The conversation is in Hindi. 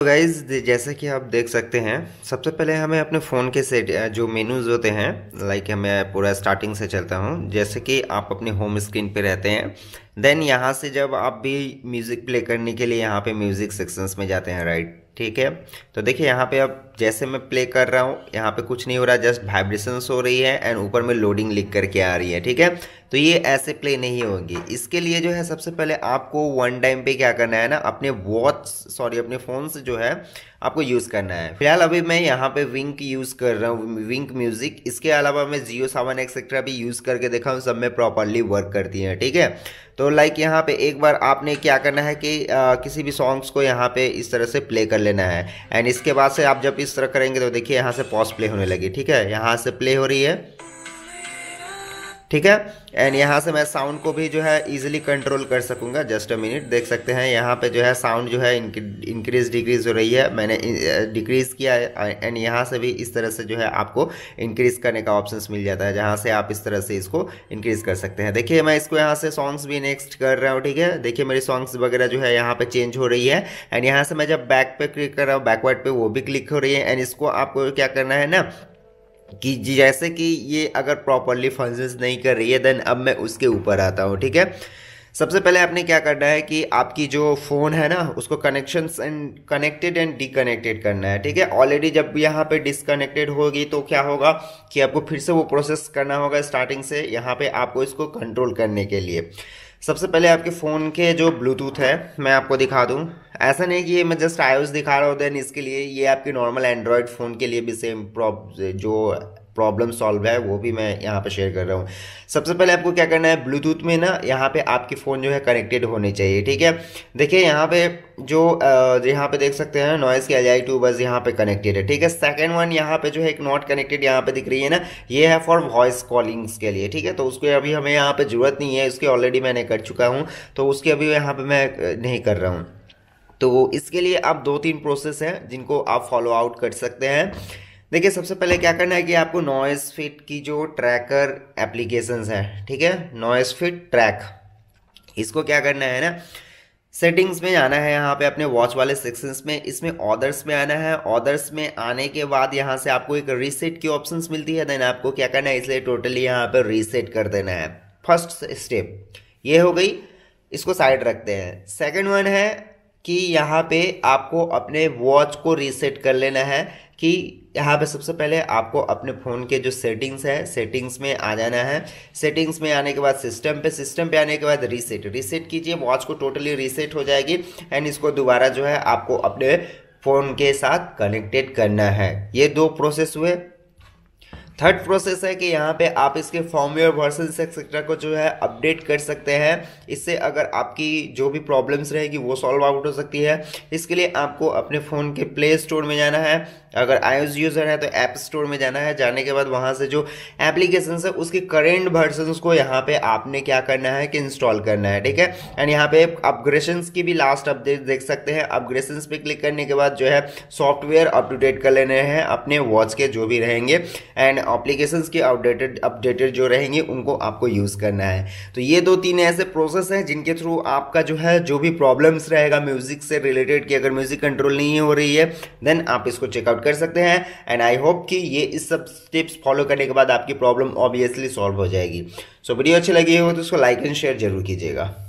तो गाइज़ जैसे कि आप देख सकते हैं सबसे पहले हमें अपने फ़ोन के सेट जो मेनूज़ होते हैं लाइक मैं पूरा स्टार्टिंग से चलता हूँ जैसे कि आप अपने होम स्क्रीन पे रहते हैं देन यहाँ से जब आप भी म्यूज़िक प्ले करने के लिए यहाँ पे म्यूज़िक सेक्शंस में जाते हैं राइट ठीक है तो देखिए यहाँ पे अब जैसे मैं प्ले कर रहा हूँ यहाँ पे कुछ नहीं हो रहा जस्ट वाइब्रेशंस हो रही है एंड ऊपर में लोडिंग लिख करके आ रही है ठीक है तो ये ऐसे प्ले नहीं होगी इसके लिए जो है सबसे पहले आपको वन टाइम पे क्या करना है ना अपने वॉच सॉरी अपने फ़ोन से जो है आपको यूज़ करना है फिलहाल अभी मैं यहाँ पे विंक यूज़ कर रहा हूँ विंक म्यूज़िक इसके अलावा मैं जियो सावन एक्सेट्रा भी यूज़ करके देखा हूँ सब में प्रॉपरली वर्क करती हैं ठीक है तो लाइक यहाँ पे एक बार आपने क्या करना है कि आ, किसी भी सॉन्ग्स को यहाँ पे इस तरह से प्ले कर लेना है एंड इसके बाद से आप जब इस तरह करेंगे तो देखिए यहाँ से पॉज प्ले होने लगी ठीक है यहाँ से प्ले हो रही है ठीक है एंड यहाँ से मैं साउंड को भी जो है इजीली कंट्रोल कर सकूँगा जस्ट अ मिनट देख सकते हैं यहाँ पे जो है साउंड जो है इंक्रीज डिक्रीज हो रही है मैंने डिक्रीज किया है एंड यहाँ से भी इस तरह से जो है आपको इंक्रीज करने का ऑप्शन मिल जाता है जहाँ से आप इस तरह से इसको इंक्रीज कर सकते हैं देखिए मैं इसको यहाँ से सॉन्ग्स भी नेक्स्ट कर रहा हूँ ठीक है देखिए मेरी सॉन्ग्स वगैरह जो है यहाँ पर चेंज हो रही है एंड यहाँ से मैं जब बैक पर क्लिक कर रहा हूँ बैकवर्ड पर वो भी क्लिक हो रही है एंड इसको आपको क्या करना है ना कि जैसे कि ये अगर प्रॉपरली फंक्शंस नहीं कर रही है देन अब मैं उसके ऊपर आता हूँ ठीक है सबसे पहले आपने क्या करना है कि आपकी जो फ़ोन है ना उसको connection and connected and disconnected करना है ठीक है ऑलरेडी जब यहाँ पे डिसकनेक्टेड होगी तो क्या होगा कि आपको फिर से वो प्रोसेस करना होगा स्टार्टिंग से यहाँ पे आपको इसको कंट्रोल करने के लिए सबसे पहले आपके फ़ोन के जो ब्लूटूथ है मैं आपको दिखा दूँ ऐसा नहीं कि ये मैं जस्ट आयोज दिखा रहा हूँ देन इसके लिए ये आपके नॉर्मल एंड्रॉयड फ़ोन के लिए भी सेम प्रॉब जो प्रॉब्लम सॉल्व है वो भी मैं यहाँ पर शेयर कर रहा हूँ सबसे पहले आपको क्या करना है ब्लूटूथ में ना यहाँ पे आपके फ़ोन जो है कनेक्टेड होने चाहिए ठीक है देखिए यहाँ पे जो यहाँ पे देख सकते हैं नॉइज़ की एल आई टू बस यहाँ पे कनेक्टेड है ठीक है सेकेंड वन यहाँ पे जो है एक नॉट कनेक्टेड यहाँ पे दिख रही है ना ये है फॉर वॉइस कॉलिंग्स के लिए ठीक है तो उसके अभी हमें यहाँ पर ज़रूरत नहीं है उसकी ऑलरेडी मैंने कर चुका हूँ तो उसके अभी यहाँ पर मैं नहीं कर रहा हूँ तो इसके लिए आप दो तीन प्रोसेस हैं जिनको आप फॉलो आउट कर सकते हैं देखिए सबसे पहले क्या करना है कि आपको नॉइस फिट की जो ट्रैकर एप्लीकेशन है ठीक है नॉइस फिट ट्रैक इसको क्या करना है ना सेटिंग्स में जाना है यहाँ पे अपने वॉच वाले सेक्शंस में इसमें ऑर्डर्स में आना है ऑर्डर्स में आने के बाद यहाँ से आपको एक रीसेट की ऑप्शंस मिलती है देन आपको क्या करना है इसलिए टोटली यहाँ पर रीसेट कर देना है फर्स्ट स्टेप ये हो गई इसको साइड रखते हैं सेकंड वन है कि यहाँ पे आपको अपने वॉच को रीसेट कर लेना है कि यहाँ पे सबसे पहले आपको अपने फ़ोन के जो सेटिंग्स है सेटिंग्स में आ जाना है सेटिंग्स में आने के बाद सिस्टम पे सिस्टम पे आने के बाद रीसेट रीसेट कीजिए वॉच को टोटली रीसेट हो जाएगी एंड इसको दोबारा जो है आपको अपने फ़ोन के साथ कनेक्टेड करना है ये दो प्रोसेस हुए थर्ड प्रोसेस है कि यहाँ पे आप इसके फॉर्मवेयर वर्सन एक्सेट्रा को जो है अपडेट कर सकते हैं इससे अगर आपकी जो भी प्रॉब्लम्स रहेगी वो सॉल्व आउट हो सकती है इसके लिए आपको अपने फ़ोन के प्ले स्टोर में जाना है अगर आईओएस यूज़र है तो ऐप स्टोर में जाना है जाने के बाद वहाँ से जो एप्लीकेशन है उसके करेंट वर्सन को यहाँ पर आपने क्या करना है कि इंस्टॉल करना है ठीक है एंड यहाँ पर अपग्रेशन की भी लास्ट अपडेट देख सकते हैं अपग्रेशन पर क्लिक करने के बाद जो है सॉफ्टवेयर अप कर लेने हैं अपने वॉच के जो भी रहेंगे एंड अप्लीकेशन के अपडेटेड अपडेटेड जो रहेंगे उनको आपको यूज़ करना है तो ये दो तीन ऐसे प्रोसेस हैं जिनके थ्रू आपका जो है जो भी प्रॉब्लम्स रहेगा म्यूज़िक से रिलेटेड कि अगर म्यूज़िक कंट्रोल नहीं हो रही है देन आप इसको चेकआउट कर सकते हैं एंड आई होप कि ये इस सब स्टेप्स फॉलो करने के बाद आपकी प्रॉब्लम ऑब्वियसली सॉल्व हो जाएगी सो so, वीडियो अच्छी लगी हो तो उसको लाइक एंड शेयर जरूर कीजिएगा